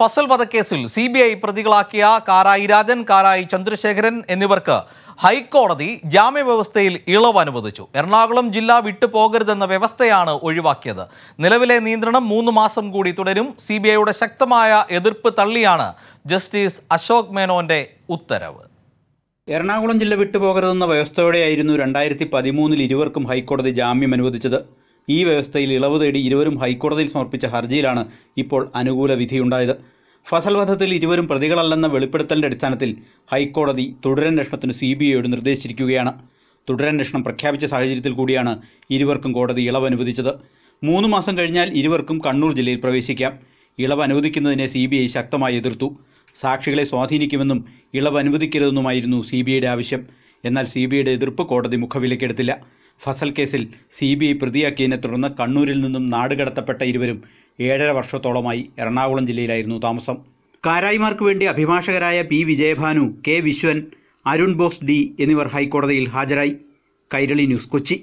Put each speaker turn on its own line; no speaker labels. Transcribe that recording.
ഫസൽ വധക്കേസിൽ C B I പ്രതികളാക്കിയ കാരായി രാജൻ കാരായി ചന്ദ്രശേഖരൻ എന്നിവർക്ക് ഹൈക്കോടതി ജാമ്യവ്യവസ്ഥയിൽ ഇളവ് അനുവദിച്ചു എറണാകുളം ജില്ല വിട്ടുപോകരുതെന്ന വ്യവസ്ഥയാണ് ഒഴിവാക്കിയത് നിലവിലെ നിയന്ത്രണം മൂന്ന് മാസം കൂടി തുടരും സി ബി ഐയുടെ ശക്തമായ എതിർപ്പ് തള്ളിയാണ് ജസ്റ്റിസ് അശോക് മേനോന്റെ ഉത്തരവ് എറണാകുളം
ജില്ല വിട്ടുപോകരുതെന്ന വ്യവസ്ഥയോടെയായിരുന്നു രണ്ടായിരത്തി പതിമൂന്നിൽ ഇരുവർക്കും ഹൈക്കോടതി ജാമ്യം അനുവദിച്ചത് ഈ വ്യവസ്ഥയിൽ ഇളവ് തേടി ഇരുവരും ഹൈക്കോടതിയിൽ സമർപ്പിച്ച ഹർജിയിലാണ് ഇപ്പോൾ അനുകൂല വിധിയുണ്ടായത് ഫസൽ വധത്തിൽ ഇരുവരും പ്രതികളല്ലെന്ന വെളിപ്പെടുത്തലിൻ്റെ അടിസ്ഥാനത്തിൽ ഹൈക്കോടതി തുടരന്വേഷണത്തിന് സി ബി ഐയോട് നിർദ്ദേശിച്ചിരിക്കുകയാണ് തുടരന്വേഷണം പ്രഖ്യാപിച്ച സാഹചര്യത്തിൽ കൂടിയാണ് ഇരുവർക്കും കോടതി ഇളവ് അനുവദിച്ചത് മൂന്ന് മാസം കഴിഞ്ഞാൽ ഇരുവർക്കും കണ്ണൂർ ജില്ലയിൽ പ്രവേശിക്കാം ഇളവ് അനുവദിക്കുന്നതിനെ സി ബി ഐ ശക്തമായി എതിർത്തു സാക്ഷികളെ സ്വാധീനിക്കുമെന്നും ഇളവ് അനുവദിക്കരുതെന്നുമായിരുന്നു സി ബി ഐയുടെ ആവശ്യം എന്നാൽ സി ബി ഐയുടെ എതിർപ്പ് കോടതി മുഖവിലക്കെടുത്തില്ല ഫസൽ കേസിൽ സി ബി ഐ പ്രതിയാക്കിയതിനെ തുടർന്ന് കണ്ണൂരിൽ നിന്നും നാടുകടത്തപ്പെട്ട ഇരുവരും ഏഴര വർഷത്തോളമായി എറണാകുളം ജില്ലയിലായിരുന്നു താമസം കാരായിമാർക്ക് വേണ്ടി അഭിഭാഷകരായ P Vijayabhanu K Viswan Arun Bose D എന്നിവർ ഹൈക്കോടതിയിൽ ഹാജരായി കൈരളി ന്യൂസ് കൊച്ചി